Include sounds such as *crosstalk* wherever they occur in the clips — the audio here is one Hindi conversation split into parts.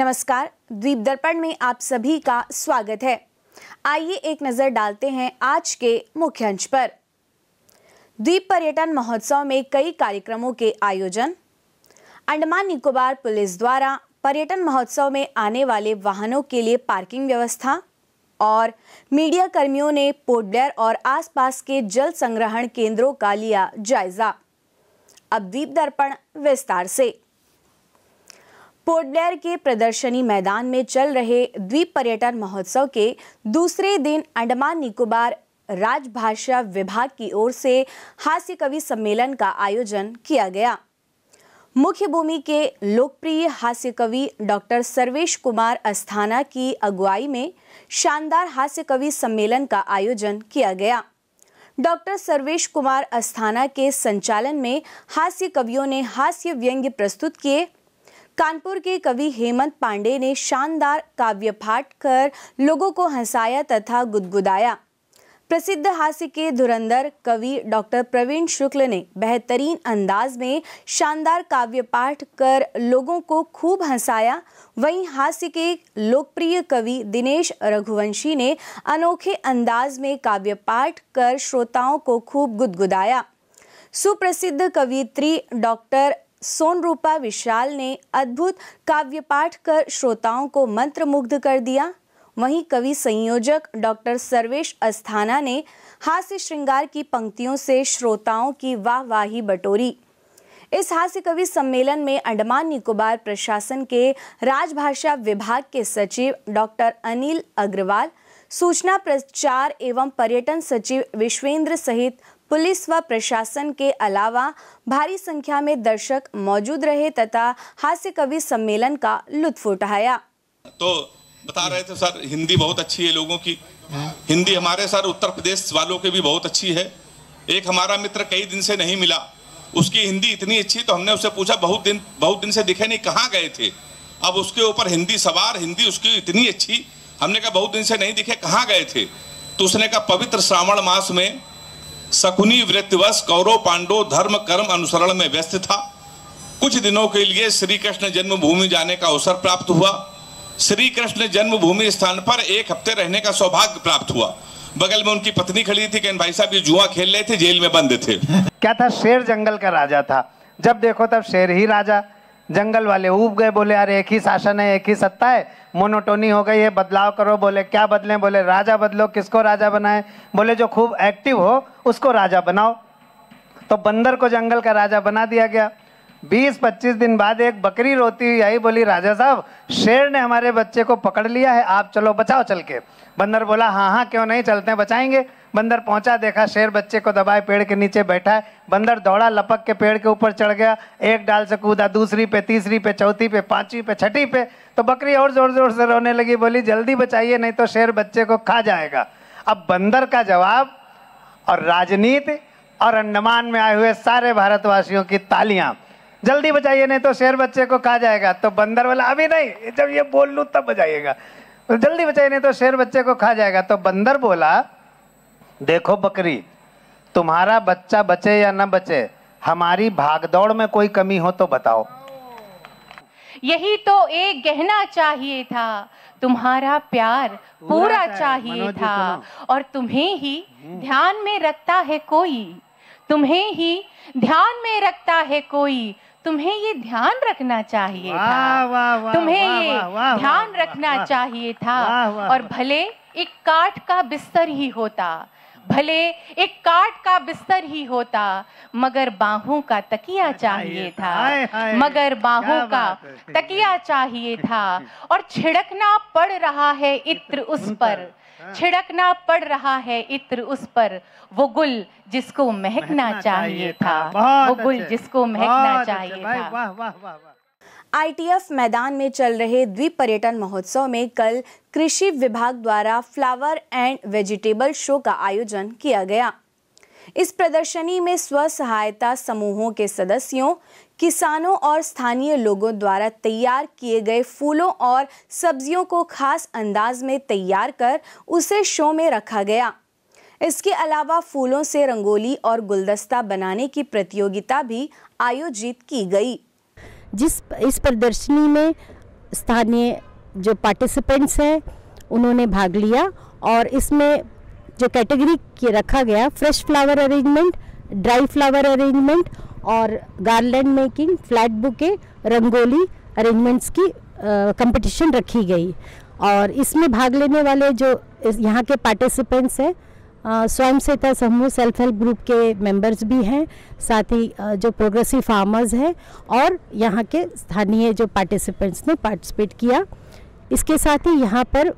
नमस्कार द्वीप दर्पण में आप सभी का स्वागत है आइए एक नजर डालते हैं आज के मुख्य अंश पर द्वीप पर्यटन महोत्सव में कई कार्यक्रमों के आयोजन अंडमान निकोबार पुलिस द्वारा पर्यटन महोत्सव में आने वाले वाहनों के लिए पार्किंग व्यवस्था और मीडिया कर्मियों ने पोर्ट ब्लेयर और आसपास के जल संग्रहण केंद्रों का लिया जायजा अब द्वीप दर्पण विस्तार से पोर्ट ब्लेयर के प्रदर्शनी मैदान में चल रहे द्वीप पर्यटन महोत्सव के दूसरे दिन अंडमान निकोबार राजभाषा विभाग की ओर से हास्य कवि सम्मेलन का आयोजन किया गया मुख्य भूमि के लोकप्रिय हास्य कवि डॉक्टर सर्वेश कुमार अस्थाना की अगुवाई में शानदार हास्य कवि सम्मेलन का आयोजन किया गया डॉक्टर सर्वेश कुमार अस्थाना के संचालन में हास्य कवियों ने हास्य व्यंग्य प्रस्तुत किए कानपुर के कवि हेमंत पांडे ने शानदार काव्य पाठ कर लोगों को हंसाया तथा गुदगुदाया प्रसिद्ध हास्य के धुरंधर कवि डॉक्टर प्रवीण शुक्ल ने बेहतरीन अंदाज में शानदार काव्य पाठ कर लोगों को खूब हंसाया वहीं हास्य के लोकप्रिय कवि दिनेश रघुवंशी ने अनोखे अंदाज में काव्य पाठ कर श्रोताओं को खूब गुदगुदाया सुप्रसिद्ध कवित्री डॉक्टर सोनरूपा विशाल ने अद्भुत काव्य पाठ कर श्रोताओं को मंत्रमुग्ध कर दिया वहीं कवि संयोजक डॉक्टर सर्वेश अस्थाना ने हास्य श्रृंगार की पंक्तियों से श्रोताओं की वाहवाही बटोरी इस हास्य कवि सम्मेलन में अंडमान निकोबार प्रशासन के राजभाषा विभाग के सचिव डॉक्टर अनिल अग्रवाल सूचना प्रचार एवं पर्यटन सचिव विश्वेंद्र सहित पुलिस व प्रशासन के अलावा भारी संख्या में दर्शक मौजूद रहे तथा हास्य कवि सम्मेलन का लुत्फ उठाया तो बता रहे थे सर हिंदी बहुत अच्छी है लोगों की हिंदी हमारे सर उत्तर प्रदेश वालों के भी बहुत अच्छी है एक हमारा मित्र कई दिन से नहीं मिला उसकी हिंदी इतनी अच्छी तो हमने उससे पूछा बहुत दिन बहुत दिन से दिखे नहीं कहाँ गए थे अब उसके ऊपर हिंदी सवार हिंदी उसकी इतनी अच्छी हमने कहा बहुत दिन से नहीं दिखे कहाँ गए थे तो उसने कहा पवित्र श्रावण मास में शकुनी वृत्तिवश कौरव पांडव धर्म कर्म अनुसरण में व्यस्त था कुछ दिनों के लिए श्री कृष्ण जन्मभूमि जाने का अवसर प्राप्त हुआ श्री कृष्ण जन्मभूमि स्थान पर एक हफ्ते रहने का सौभाग्य प्राप्त हुआ बगल में उनकी पत्नी खड़ी थी भाई साहब ये जुआ खेल रहे थे जेल में बंद थे *laughs* क्या था शेर जंगल का राजा था जब देखो तब शेर ही राजा जंगल वाले उब गए बोले यार एक ही शासन है एक ही सत्ता है मोनोटोनी हो गई है बदलाव करो बोले क्या बदलें बोले राजा बदलो किसको राजा बनाए बोले जो खूब एक्टिव हो उसको राजा बनाओ तो बंदर को जंगल का राजा बना दिया गया 20-25 दिन बाद एक बकरी रोती हुई आई बोली राजा साहब शेर ने हमारे बच्चे को पकड़ लिया है आप चलो बचाओ चल के बंदर बोला हाँ हाँ क्यों नहीं चलते हैं बचाएंगे बंदर पहुंचा देखा शेर बच्चे को दबाए पेड़ के नीचे बैठा है बंदर दौड़ा लपक के पेड़ के ऊपर चढ़ गया एक डाल से कूदा दूसरी पे तीसरी पे चौथी पे पांचवी पे छठी पे तो बकरी और जोर जोर से रोने लगी बोली जल्दी बचाइए नहीं तो शेर बच्चे को खा जाएगा अब बंदर का जवाब और राजनीति और अंडमान में आए हुए सारे भारतवासियों की तालियां जल्दी बचाइए नहीं तो शेर बच्चे को खा जाएगा तो बंदर वाला अभी नहीं जब ये बोल लू तब बचाइएगा तो जल्दी बचाइए नहीं तो शेर बच्चे को खा जाएगा तो बंदर बोला देखो बकरी तुम्हारा बच्चा बचे या ना बचे हमारी भागदौड़ में कोई कमी हो तो बताओ यही तो एक गहना चाहिए था तुम्हारा प्यार पूरा चाहिए था और तुम्हें ही हम्म। ध्यान में रखता है कोई तुम्हें ही ध्यान में रखता है कोई तुम्हें ये ध्यान रखना चाहिए था वा, वा, तुम्हें ये ध्यान रखना चाहिए था और भले एक काठ का बिस्तर ही होता भले एक काट का बिस्तर ही होता मगर बाहों का तकिया चाहिए था मगर बाहों का तकिया चाहिए था और छिड़कना पड़ रहा है इत्र उस पर हाँ। छिड़कना पड़ रहा है इत्र उस पर वो गुल जिसको महकना चाहिए था वो गुल जिसको महकना चाहिए था आईटीएफ मैदान में चल रहे द्वीप पर्यटन महोत्सव में कल कृषि विभाग द्वारा फ्लावर एंड वेजिटेबल शो का आयोजन किया गया इस प्रदर्शनी में स्व सहायता समूहों के सदस्यों किसानों और स्थानीय लोगों द्वारा तैयार किए गए फूलों और सब्जियों को खास अंदाज में तैयार कर उसे शो में रखा गया इसके अलावा फूलों से रंगोली और गुलदस्ता बनाने की प्रतियोगिता भी आयोजित की गई जिस इस प्रदर्शनी में स्थानीय जो पार्टिसिपेंट्स हैं उन्होंने भाग लिया और इसमें जो कैटेगरी रखा गया fresh flower arrangement dry flower arrangement और garland making flat bouquet rangoli arrangements की कंपटीशन रखी गई और इसमें भाग लेने वाले जो यहाँ के पार्टिसिपेंट्स हैं स्वयं सहायता समूह सेल्फ हेल्प ग्रुप के मेंबर्स भी हैं साथ ही जो प्रोग्रेसिव फार्मर्स हैं और यहाँ के स्थानीय जो पार्टिसिपेंट्स ने पार्टिसिपेट किया इसके साथ ही यहाँ पर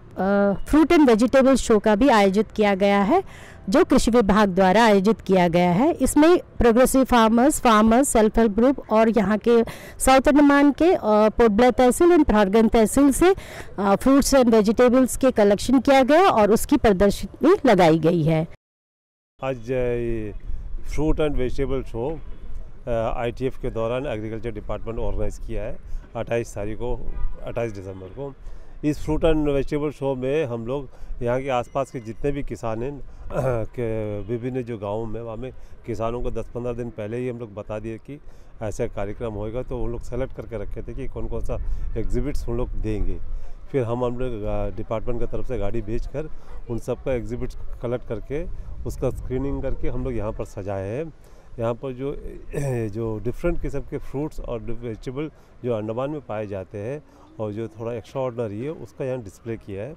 फ्रूट एंड वेजिटेबल शो का भी आयोजित किया गया है जो कृषि विभाग द्वारा आयोजित किया गया है इसमें progressive farmers farmers self help group और यहाँ के साउथ अंडमान के पोटब्ला तहसील एंड प्रारगन तहसील से फ्रूट्स एंड वेजिटेबल्स के कलेक्शन किया गया और उसकी प्रदर्शनी लगाई गई है आज फ्रूट एंड वेजिटेबल शो आई के दौरान एग्रीकल्चर डिपार्टमेंट ऑर्गेनाइज किया है अट्ठाईस तारीख को अट्ठाईस दिसंबर को इस फ्रूट एंड वेजिटेबल शो में हम लोग यहाँ के आसपास के जितने भी किसान हैं *clears throat* के विभिन्न जो गाँव में वहाँ में किसानों को 10-15 दिन पहले ही हम लोग बता दिए कि ऐसा कार्यक्रम होएगा तो उन लोग सेलेक्ट करके रखे थे कि कौन कौन सा एग्जिबिट्स उन लोग देंगे फिर हम हम लोग डिपार्टमेंट की तरफ से गाड़ी भेज कर उन का एग्जिबिट्स कलेक्ट करके उसका स्क्रीनिंग करके हम लोग यहाँ पर सजाए हैं यहाँ पर जो *clears throat* जो डिफरेंट किस्म के फ्रूट्स और वेजिटेबल जो अंडमान में पाए जाते हैं और जो थोड़ा एक्स्ट्रा ऑर्डर है उसका यहाँ डिस्प्ले किया है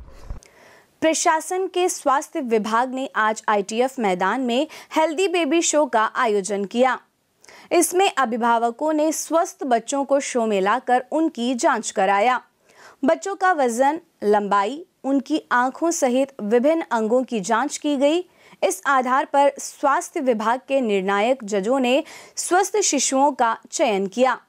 प्रशासन के स्वास्थ्य विभाग ने आज आईटीएफ मैदान में हेल्दी बेबी शो का आयोजन किया इसमें अभिभावकों ने स्वस्थ बच्चों को शो में लाकर उनकी जांच कराया बच्चों का वजन लंबाई उनकी आंखों सहित विभिन्न अंगों की जांच की गई इस आधार पर स्वास्थ्य विभाग के निर्णायक जजों ने स्वस्थ शिशुओं का चयन किया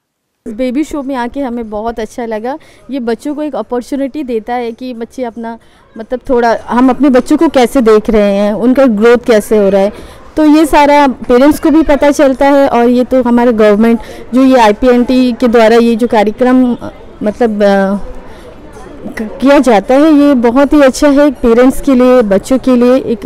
बेबी शो में आके हमें बहुत अच्छा लगा ये बच्चों को एक अपॉर्चुनिटी देता है कि बच्चे अपना मतलब थोड़ा हम अपने बच्चों को कैसे देख रहे हैं उनका ग्रोथ कैसे हो रहा है तो ये सारा पेरेंट्स को भी पता चलता है और ये तो हमारे गवर्नमेंट जो ये आई के द्वारा ये जो कार्यक्रम मतलब आ, किया जाता है ये बहुत ही अच्छा है पेरेंट्स के लिए बच्चों के लिए एक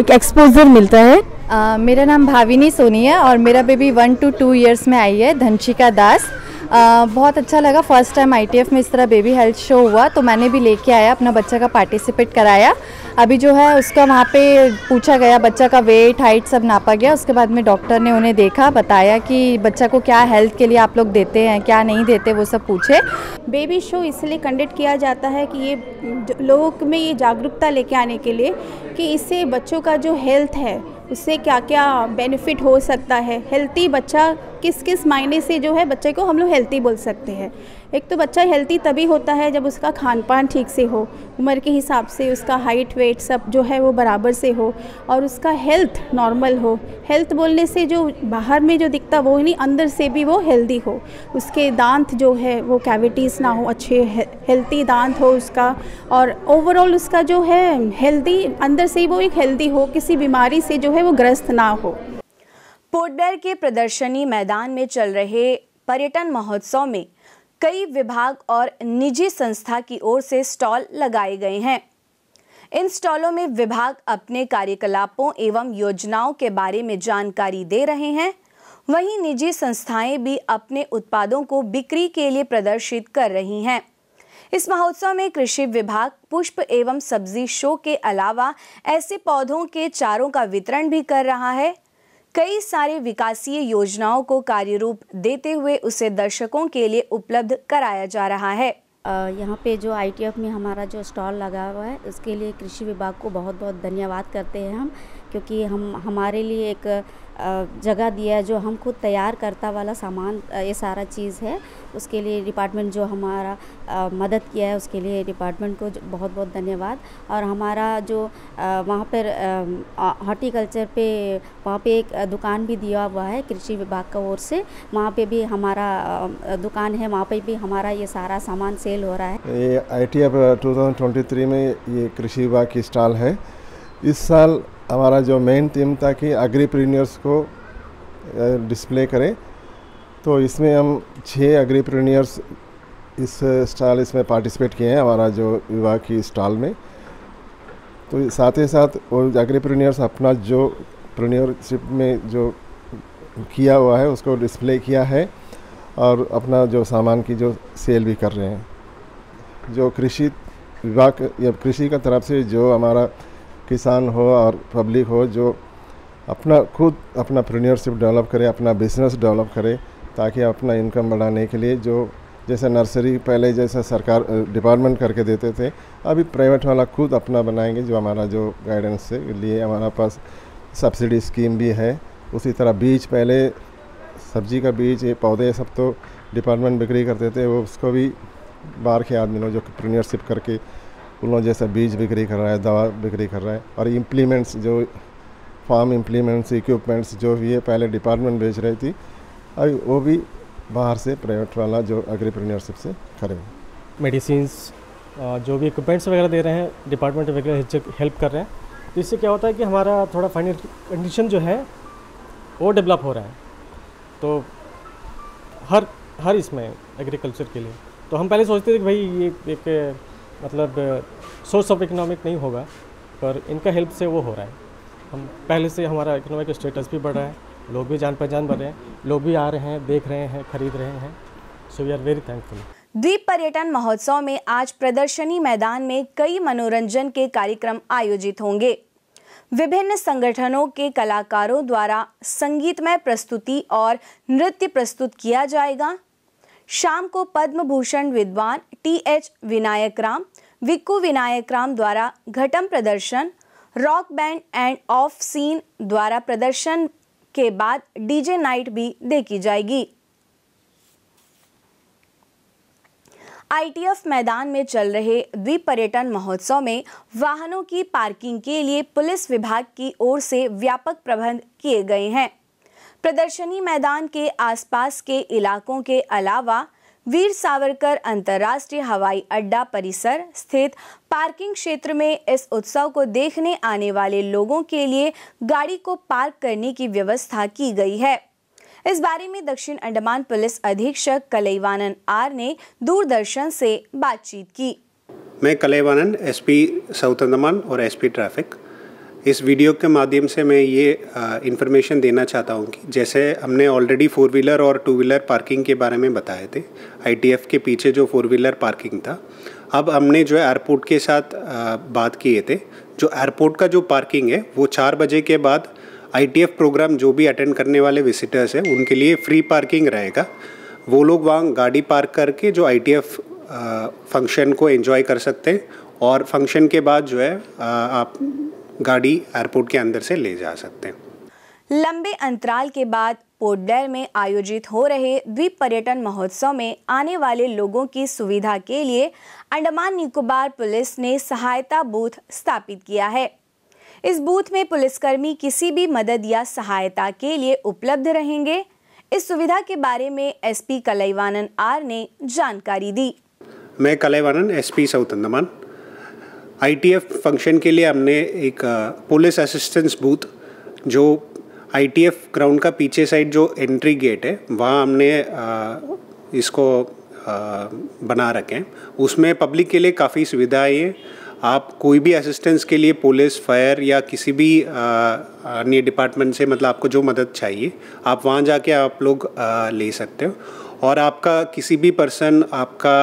एक एक्सपोजर मिलता है आ, मेरा नाम भाविनी सोनी है और मेरा baby one to two years में आई है धनशिका दास बहुत अच्छा लगा फर्स्ट टाइम आईटीएफ में इस तरह बेबी हेल्थ शो हुआ तो मैंने भी लेके आया अपना बच्चा का पार्टिसिपेट कराया अभी जो है उसका वहाँ पे पूछा गया बच्चा का वेट हाइट सब नापा गया उसके बाद में डॉक्टर ने उन्हें देखा बताया कि बच्चा को क्या हेल्थ के लिए आप लोग देते हैं क्या नहीं देते वो सब पूछे बेबी शो इसलिए कंडक्ट किया जाता है कि ये लोगों में ये जागरूकता लेके आने के लिए कि इससे बच्चों का जो हेल्थ है उससे क्या क्या बेनिफिट हो सकता है हेल्थी बच्चा किस किस मायने से जो है बच्चे को हम लोग हेल्थी बोल सकते हैं एक तो बच्चा हेल्थी तभी होता है जब उसका खान पान ठीक से हो उम्र के हिसाब से उसका हाइट वेट सब जो है वो बराबर से हो और उसका हेल्थ नॉर्मल हो हेल्थ बोलने से जो बाहर में जो दिखता वो नहीं अंदर से भी वो हेल्दी हो उसके दांत जो है वो कैविटीज़ ना हो अच्छे हेल्थी दांत हो उसका और ओवरऑल उसका जो है हेल्दी अंदर से ही वो एक हेल्दी हो किसी बीमारी से जो है वो ग्रस्त ना हो पोर्टबेर के प्रदर्शनी मैदान में चल रहे पर्यटन महोत्सव में कई विभाग और निजी संस्था की ओर से स्टॉल लगाए गए हैं इन स्टॉलों में विभाग अपने कार्यकलापों एवं योजनाओं के बारे में जानकारी दे रहे हैं वहीं निजी संस्थाएं भी अपने उत्पादों को बिक्री के लिए प्रदर्शित कर रही हैं इस महोत्सव में कृषि विभाग पुष्प एवं सब्जी शो के अलावा ऐसे पौधों के चारों का वितरण भी कर रहा है कई सारे विकासीय योजनाओं को कार्यरूप देते हुए उसे दर्शकों के लिए उपलब्ध कराया जा रहा है यहाँ पे जो आई में हमारा जो स्टॉल लगा हुआ है उसके लिए कृषि विभाग को बहुत बहुत धन्यवाद करते हैं हम क्योंकि हम हमारे लिए एक जगह दिया है जो हम खुद तैयार करता वाला सामान ये सारा चीज़ है उसके लिए डिपार्टमेंट जो हमारा मदद किया है उसके लिए डिपार्टमेंट को बहुत बहुत धन्यवाद और हमारा जो वहाँ पर हॉर्टिकल्चर पे वहाँ पे एक दुकान भी दिया हुआ है कृषि विभाग का ओर से वहाँ पे भी हमारा दुकान है वहाँ पे भी हमारा ये सारा सामान सेल हो रहा है ये आई टी में ये कृषि विभाग की स्टॉल है इस साल हमारा जो मेन थीम था कि एग्रीप्रीनियर्स को डिस्प्ले करें तो इसमें हम छः एग्रीप्रीनियर्स इस स्टॉल इसमें पार्टिसिपेट किए हैं हमारा जो विवाह की स्टॉल में तो साथ ही साथ वो एग्रीप्रीनियर्स अपना जो प्रीनियरशिप में जो किया हुआ है उसको डिस्प्ले किया है और अपना जो सामान की जो सेल भी कर रहे हैं जो कृषि विभाग या कृषि का तरफ से जो हमारा किसान हो और पब्लिक हो जो अपना खुद अपना प्रीनियरशिप डेवलप करे अपना बिजनेस डेवलप करे ताकि अपना इनकम बढ़ाने के लिए जो जैसे नर्सरी पहले जैसा सरकार डिपार्टमेंट करके देते थे अभी प्राइवेट वाला खुद अपना बनाएंगे जो हमारा जो गाइडेंस से लिए हमारा पास सब्सिडी स्कीम भी है उसी तरह बीज पहले सब्जी का बीज ये पौधे सब तो डिपार्टमेंट बिक्री करते थे वो उसको भी बाहर के आदमी लोग जो प्रीनियरशिप करके फूलों जैसे बीज बिक्री कर रहा है दवा बिक्री कर रहा है और इम्प्लीमेंट्स जो फार्म इम्प्लीमेंट्स इक्विपमेंट्स जो ये पहले डिपार्टमेंट बेच रही थी अभी वो भी बाहर से प्राइवेट वाला जो एग्रीप्रेन्योरशिप से खरीद मेडिसिन जो भी इक्विपमेंट्स वगैरह दे रहे हैं डिपार्टमेंट वगैरह हेल्प कर रहे हैं तो इससे क्या होता है कि हमारा थोड़ा फाइनल कंडीशन जो है वो डेवलप हो रहा है तो हर हर इसमें एग्रीकल्चर के लिए तो हम पहले सोचते थे कि भाई ये एक मतलब सोर्स ऑफ इकोनॉमिक नहीं होगा पर इनका हेल्प से वो हो रहा है हम पहले से हमारा इकोनॉमिक स्टेटस भी बढ़ रहा है लोग भी जान पहचान बढ़ रहे हैं लोग भी आ रहे हैं देख रहे हैं खरीद रहे हैं so we are very thankful द्वीप पर्यटन महोत्सव में आज प्रदर्शनी मैदान में कई मनोरंजन के कार्यक्रम आयोजित होंगे विभिन्न संगठनों के कलाकारों द्वारा संगीतमय प्रस्तुति और नृत्य प्रस्तुत किया जाएगा शाम को पद्म भूषण विद्वान टी एच विनायक राम विक्कू विनायक राम द्वारा घटम प्रदर्शन rock band end of scene द्वारा प्रदर्शन के बाद डीजे नाइट भी देखी जाएगी आईटीएफ मैदान में चल रहे द्वीप पर्यटन महोत्सव में वाहनों की पार्किंग के लिए पुलिस विभाग की ओर से व्यापक प्रबंध किए गए हैं प्रदर्शनी मैदान के आसपास के इलाकों के अलावा वीर सावरकर अंतर्राष्ट्रीय हवाई अड्डा परिसर स्थित पार्किंग क्षेत्र में इस उत्सव को देखने आने वाले लोगों के लिए गाड़ी को पार्क करने की व्यवस्था की गई है इस बारे में दक्षिण अंडमान पुलिस अधीक्षक कलेवानन आर ने दूरदर्शन से बातचीत की मैं कलेवानन एसपी साउथ अंडमान और एसपी ट्रैफिक इस वीडियो के माध्यम से मैं ये इन्फॉर्मेशन देना चाहता हूँ कि जैसे हमने ऑलरेडी फ़ोर व्हीलर और टू व्हीलर पार्किंग के बारे में बताए थे आईटीएफ के पीछे जो फोर व्हीलर पार्किंग था अब हमने जो एयरपोर्ट के साथ आ, बात किए थे जो एयरपोर्ट का जो पार्किंग है वो चार बजे के बाद आईटीएफ प्रोग्राम जो भी अटेंड करने वाले विजिटर्स हैं उनके लिए फ्री पार्किंग रहेगा वो लोग वहाँ गाड़ी पार्क करके जो आई फंक्शन को एंजॉय कर सकते हैं और फंक्शन के बाद जो है आ, आप गाड़ी एयरपोर्ट के अंदर से ले जा सकते हैं लंबे अंतराल के बाद पोर्ट ब्लेयर में आयोजित हो रहे द्वीप पर्यटन महोत्सव में आने वाले लोगों की सुविधा के लिए अंडमान निकोबार पुलिस ने सहायता बूथ स्थापित किया है इस बूथ में पुलिसकर्मी किसी भी मदद या सहायता के लिए उपलब्ध रहेंगे इस सुविधा के बारे में एसपी पी आर ने जानकारी दी मैं Kalaivanan P south Andaman ITF function के लिए हमने एक पुलिस असिस्टेंस बूथ जो आईटीएफ ग्राउंड का पीछे साइड जो एंट्री गेट है वहाँ हमने इसको बना रखे हैं उसमें पब्लिक के लिए काफ़ी सुविधाएँ हैं आप कोई भी असिस्टेंस के लिए पुलिस फायर या किसी भी अन्य डिपार्टमेंट से मतलब आपको जो मदद चाहिए आप वहाँ जाके आप लोग आ, ले सकते हो और आपका किसी भी पर्सन आपका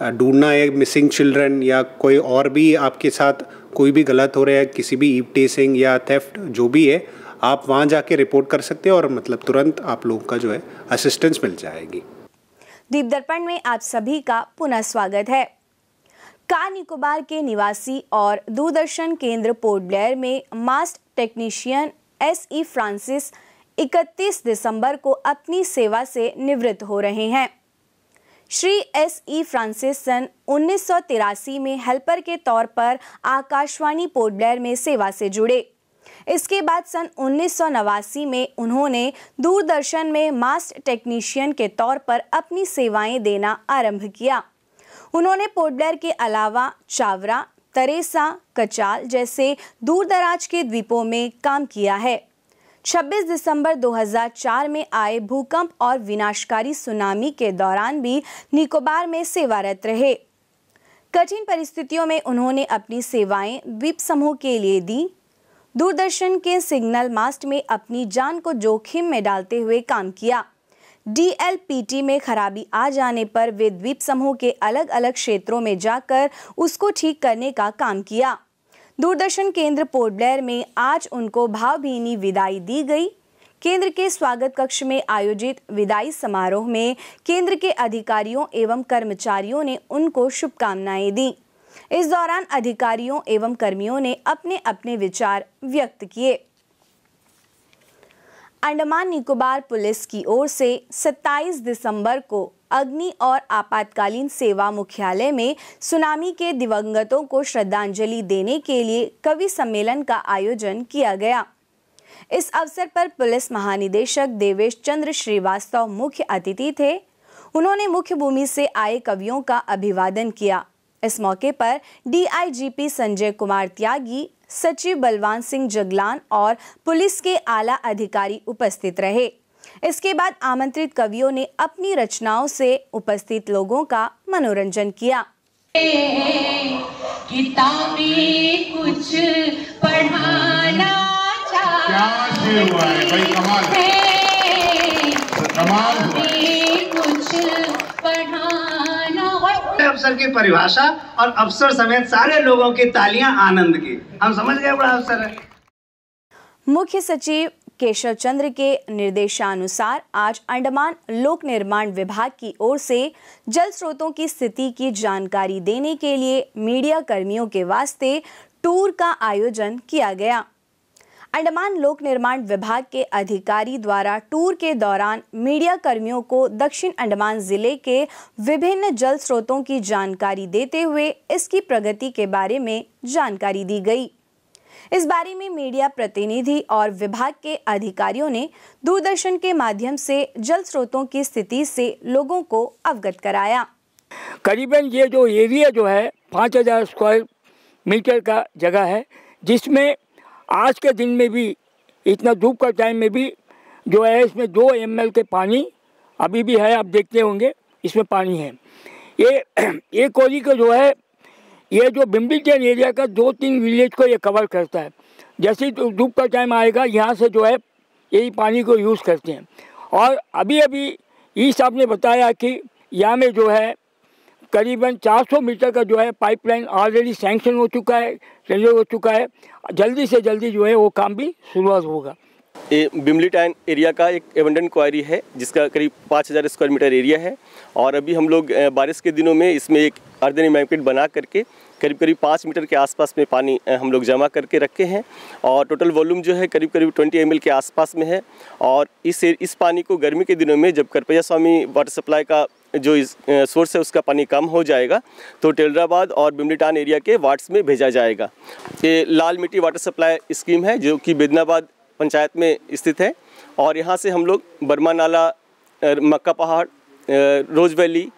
ढूंढना है मिसिंग चिल्ड्रन या कोई और भी आपके साथ कोई भी गलत हो रहा है किसी भी ईप टेसिंग या थेफ्ट जो भी है आप वहाँ जाके रिपोर्ट कर सकते हैं और मतलब तुरंत आप लोगों का जो है असिस्टेंस मिल जाएगी दीप दर्पण में आप सभी का पुनः स्वागत है कार निकोबार के निवासी और दूरदर्शन केंद्र पोर्ट ब्लेयर में mast technician S E Francis 31 दिसंबर को अपनी सेवा से निवृत्त हो रहे हैं श्री एस ई फ्रांसिस सन उन्नीस में हेल्पर के तौर पर आकाशवाणी पोर्टब्लेयर में सेवा से जुड़े इसके बाद सन उन्नीस में उन्होंने दूरदर्शन में मास्ट टेक्नीशियन के तौर पर अपनी सेवाएं देना आरंभ किया उन्होंने पोर्टब्लेयर के अलावा चावरा तरेसा कचाल जैसे दूरदराज के द्वीपों में काम किया है 26 दिसंबर 2004 में आए भूकंप और विनाशकारी सुनामी के दौरान भी निकोबार में सेवारत रहे कठिन परिस्थितियों में उन्होंने अपनी सेवाएं द्वीप समूह के लिए दी दूरदर्शन के सिग्नल मास्ट में अपनी जान को जोखिम में डालते हुए काम किया डीएलपीटी में खराबी आ जाने पर वे द्वीप समूह के अलग अलग क्षेत्रों में जाकर उसको ठीक करने का काम किया दूरदर्शन केंद्र पोर्ट ब्लेयर में आज उनको भावभीनी विदाई दी गई केंद्र के स्वागत कक्ष में आयोजित विदाई समारोह में केंद्र के अधिकारियों एवं कर्मचारियों ने उनको शुभकामनाएं दी इस दौरान अधिकारियों एवं कर्मियों ने अपने अपने विचार व्यक्त किए अंडमान निकोबार पुलिस की ओर से 27 दिसंबर को अग्नि और आपातकालीन सेवा मुख्यालय में सुनामी के दिवंगतों को श्रद्धांजलि देने के लिए कवि सम्मेलन का आयोजन किया गया इस अवसर पर पुलिस महानिदेशक देवेश चंद्र श्रीवास्तव मुख्य अतिथि थे उन्होंने मुख्य भूमि से आए कवियों का अभिवादन किया इस मौके पर डीआईजीपी संजय कुमार त्यागी सचिव बलवान सिंह जगलान और पुलिस के आला अधिकारी उपस्थित रहे इसके बाद आमंत्रित कवियों ने अपनी रचनाओं से उपस्थित लोगों का मनोरंजन किया कुछ पढ़ाना तो अवसर की परिभाषा और अवसर समेत सारे लोगों की तालियां आनंद की हम समझ गए बड़ा अवसर है मुख्य सचिव केशव चंद्र के निर्देशानुसार आज अंडमान लोक निर्माण विभाग की ओर से जल स्रोतों की स्थिति की जानकारी देने के लिए मीडिया कर्मियों के वास्ते टूर का आयोजन किया गया अंडमान लोक निर्माण विभाग के अधिकारी द्वारा टूर के दौरान मीडिया कर्मियों को दक्षिण अंडमान जिले के विभिन्न जल स्रोतों की जानकारी देते हुए इसकी प्रगति के बारे में जानकारी दी गई इस बारे में मीडिया प्रतिनिधि और विभाग के अधिकारियों ने दूरदर्शन के माध्यम से जल स्रोतों की स्थिति से लोगों को अवगत कराया करीबन ये जो एरिया जो है 5000 स्क्वायर मीटर का जगह है जिसमें आज के दिन में भी इतना धूप का टाइम में भी जो है इसमें दो एम के पानी अभी भी है आप देखते होंगे इसमें पानी है ये एक *clears throat* कोली का जो है ये जो बिम्बिजन एरिया का दो तीन विलेज को ये कवर करता है जैसे धूप का टाइम आएगा यहाँ से जो है यही पानी को यूज़ करते हैं और अभी अभी ई साहब ने बताया कि यहाँ में जो है करीबन 400 मीटर का जो है पाइपलाइन ऑलरेडी सैंक्शन हो चुका है टेंडर हो चुका है जल्दी से जल्दी जो है वो काम भी शुरुआत होगा ये बिमली टाइन एरिया का एक एवंडेंट क्वारी है जिसका करीब पाँच हज़ार स्क्वायर मीटर एरिया है और अभी हम लोग बारिश के दिनों में इसमें एक अर्दनी मैकेट बना करके करीब करीब पाँच मीटर के आसपास में पानी हम लोग जमा करके रखे हैं और टोटल वॉल्यूम जो है करीब करीब 20 एम के आसपास में है और इस इस पानी को गर्मी के दिनों में जब करपैया स्वामी वाटर सप्लाई का जो इस सोर्स है उसका पानी कम हो जाएगा तो टेलराबाद और बिमलीटान एरिया के वार्ड्स में भेजा जाएगा ये लाल मिट्टी वाटर सप्लाई स्कीम है जो कि बेदनाबाद पंचायत में स्थित है और यहाँ से हम लोग बर्मा नाला मक्का पहाड़ रोज वैली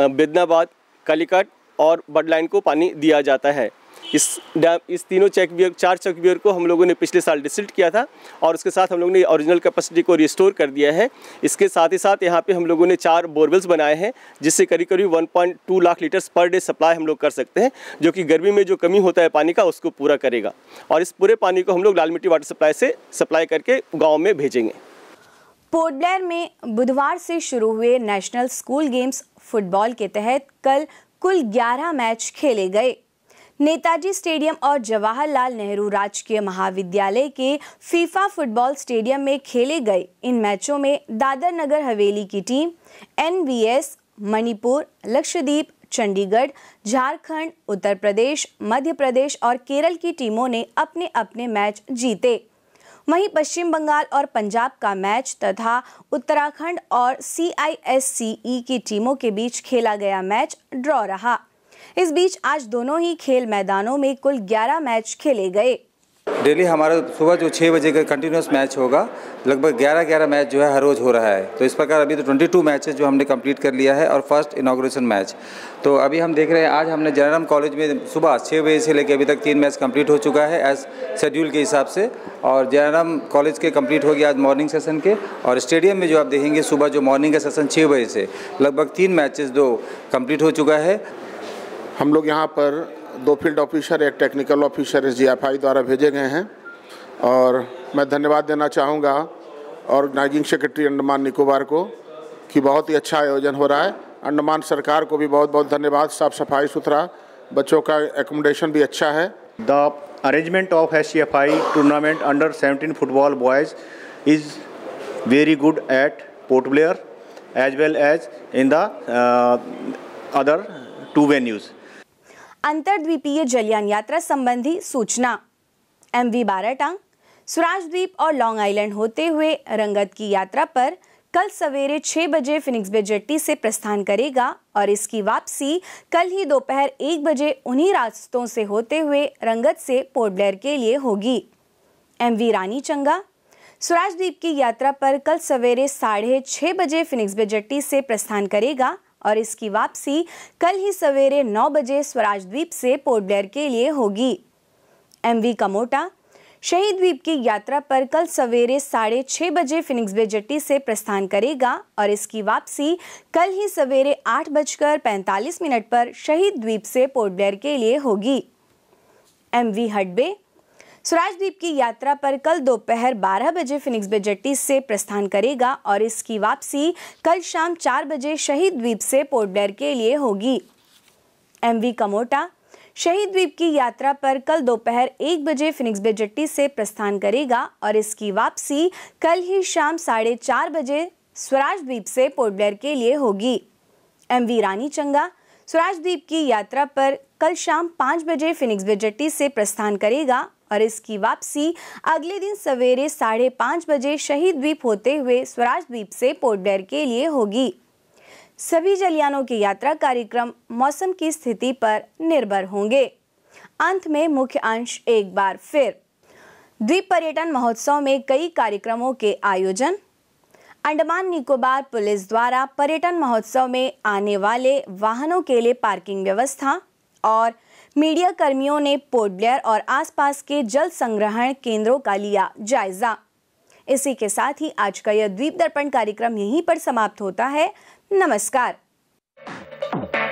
बेदनाबाद कालीकट और बड लाइन को पानी दिया जाता है इस डैम इस तीनों चेक बियर चार चेक बियर को हम लोगों ने पिछले साल डिसल्ट किया था और उसके साथ हम लोगों ने ओरिजिनल कैपेसिटी को रिस्टोर कर दिया है इसके साथ ही साथ यहाँ पे हम लोगों ने चार बोरवेल्स बनाए हैं जिससे करीब करीब 1.2 lakh liters per day supply हम लोग कर सकते हैं जो कि गर्मी में जो कमी होता है पानी का उसको पूरा करेगा और इस पूरे पानी को हम लोग लाल मिट्टी वाटर सप्लाई से सप्लाई करके गाँव में भेजेंगे पोर्ट ब्लेयर में बुधवार से शुरू हुए नेशनल स्कूल गेम्स फुटबॉल के तहत कल कुल 11 मैच खेले गए नेताजी स्टेडियम और जवाहरलाल नेहरू राजकीय महाविद्यालय के फीफा फुटबॉल स्टेडियम में खेले गए इन मैचों में दादर नगर हवेली की टीम एन मणिपुर लक्षद्वीप चंडीगढ़ झारखंड उत्तर प्रदेश मध्य प्रदेश और केरल की टीमों ने अपने अपने मैच जीते वहीं पश्चिम बंगाल और पंजाब का मैच तथा उत्तराखंड और सी की टीमों के बीच खेला गया मैच ड्रॉ रहा इस बीच आज दोनों ही खेल मैदानों में कुल 11 मैच खेले गए डेली हमारा सुबह जो छः बजे का कंटिन्यूस मैच होगा लगभग ग्यारह ग्यारह मैच जो है हर रोज़ हो रहा है तो इस प्रकार अभी तो ट्वेंटी टू मैच जो हमने कंप्लीट कर लिया है और फर्स्ट इनाग्रेशन मैच तो अभी हम देख रहे हैं आज हमने जनरम कॉलेज में सुबह छः बजे से लेकर अभी तक तीन मैच कंप्लीट हो चुका है एज शेड्यूल के हिसाब से और जयराम कॉलेज के कम्प्लीट हो गया आज मॉर्निंग सेशन के और स्टेडियम में जो आप देखेंगे सुबह जो मॉर्निंग का सेशन छः बजे से लगभग तीन मैचेज दो कम्प्लीट हो चुका है हम लोग यहाँ पर दो फील्ड ऑफिसर एक टेक्निकल ऑफिसर एस द्वारा भेजे गए हैं और मैं धन्यवाद देना चाहूँगा ऑर्गेनाइजिंग सेक्रेटरी अंडमान निकोबार को कि बहुत ही अच्छा आयोजन हो रहा है अंडमान सरकार को भी बहुत बहुत धन्यवाद साफ सफाई सुथरा बच्चों का एकोमोडेशन भी अच्छा है the arrangement of as tournament under seventeen football boys is very good at Port Blair as as as in the two uh, venues अंतरद्वीपीय जलयान यात्रा संबंधी सूचना एम वी बाराटांग द्वीप और लॉन्ग आइलैंड होते हुए रंगत की यात्रा पर कल सवेरे छः बजे फिनिक्स बे जट्टी से प्रस्थान करेगा और इसकी वापसी कल ही दोपहर एक बजे उन्हीं रास्तों से होते हुए रंगत से पोर्ट ब्लेयर के लिए होगी एम वी रानी चंगा द्वीप की यात्रा पर कल सवेरे साढ़े छः बजे फिनिक्स बे जट्टी से प्रस्थान करेगा और इसकी वापसी कल ही सवेरे 9 बजे स्वराज द्वीप से पोर्ट ब्लेयर के लिए होगी एमवी कमोटा शहीद द्वीप की यात्रा पर कल सवेरे साढ़े छः बजे फिनिक्स बे जट्टी से प्रस्थान करेगा और इसकी वापसी कल ही सवेरे आठ बजकर पैंतालीस मिनट पर शहीद द्वीप से पोर्ट ब्लेयर के लिए होगी एम वी हडबे स्वराजद्वीप की यात्रा पर कल दोपहर 12 बजे फिनिक्स बेजेट्टी से प्रस्थान करेगा और इसकी वापसी कल शाम 4 बजे शहीद द्वीप से पोर्ट ब्लेयर के लिए होगी एम वी कमोटा शहीद द्वीप की यात्रा पर कल दोपहर एक बजे फिनिक्स जट्टी से प्रस्थान करेगा और इसकी वापसी कल ही शाम साढ़े चार बजे स्वराज द्वीप से पोर्ट ब्लेयर के लिए होगी एम वी रानी चंगा स्वराज द्वीप की यात्रा पर कल शाम पाँच बजे फिनिक्स बेजट्टी से प्रस्थान करेगा और इसकी वापसी अगले दिन सवेरे साढ़े पाँच बजे शहीद द्वीप होते हुए स्वराज द्वीप से पोर्ट ब्लेयर के लिए होगी सभी जलियानों की यात्रा कार्यक्रम मौसम की स्थिति पर निर्भर होंगे अंत में मुख्य अंश एक बार फिर द्वीप पर्यटन महोत्सव में कई कार्यक्रमों के आयोजन अंडमान निकोबार पुलिस द्वारा पर्यटन महोत्सव में आने वाले वाहनों के लिए पार्किंग व्यवस्था और मीडिया कर्मियों ने पोर्ट ब्लेयर और आसपास के जल संग्रहण केंद्रों का लिया जायजा इसी के साथ ही आज का यह द्वीप दर्पण कार्यक्रम यहीं पर समाप्त होता है नमस्कार